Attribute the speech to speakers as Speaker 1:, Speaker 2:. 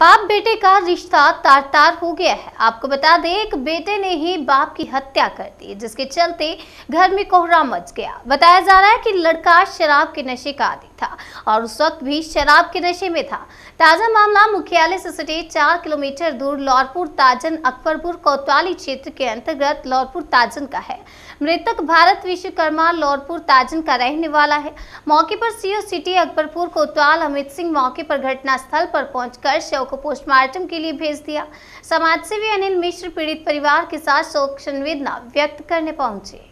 Speaker 1: बाप बेटे का रिश्ता तार तार हो गया है आपको बता दें एक बेटे ने ही बाप की हत्या कर दी जिसके चलते घर में कोहरा मच गया बताया जा रहा है कि लड़का शराब के नशे का आदि था और उस वक्त भी शराब के नशे में था ताजा मामला मुख्यालय से सटे चार किलोमीटर दूर लौरपुर ताजन अकबरपुर कोतवाली क्षेत्र के अंतर्गत लौरपुर ताजन का है मृतक भारत विश्वकर्मा लौरपुर ताजन का रहने वाला है मौके पर सीओ सिटी अकबरपुर कोतवाल अमित सिंह मौके पर घटनास्थल पर पहुंचकर शव को पोस्टमार्टम के लिए भेज दिया समाजसेवी अनिल मिश्र पीड़ित परिवार के साथ शोक संवेदना व्यक्त करने पहुंचे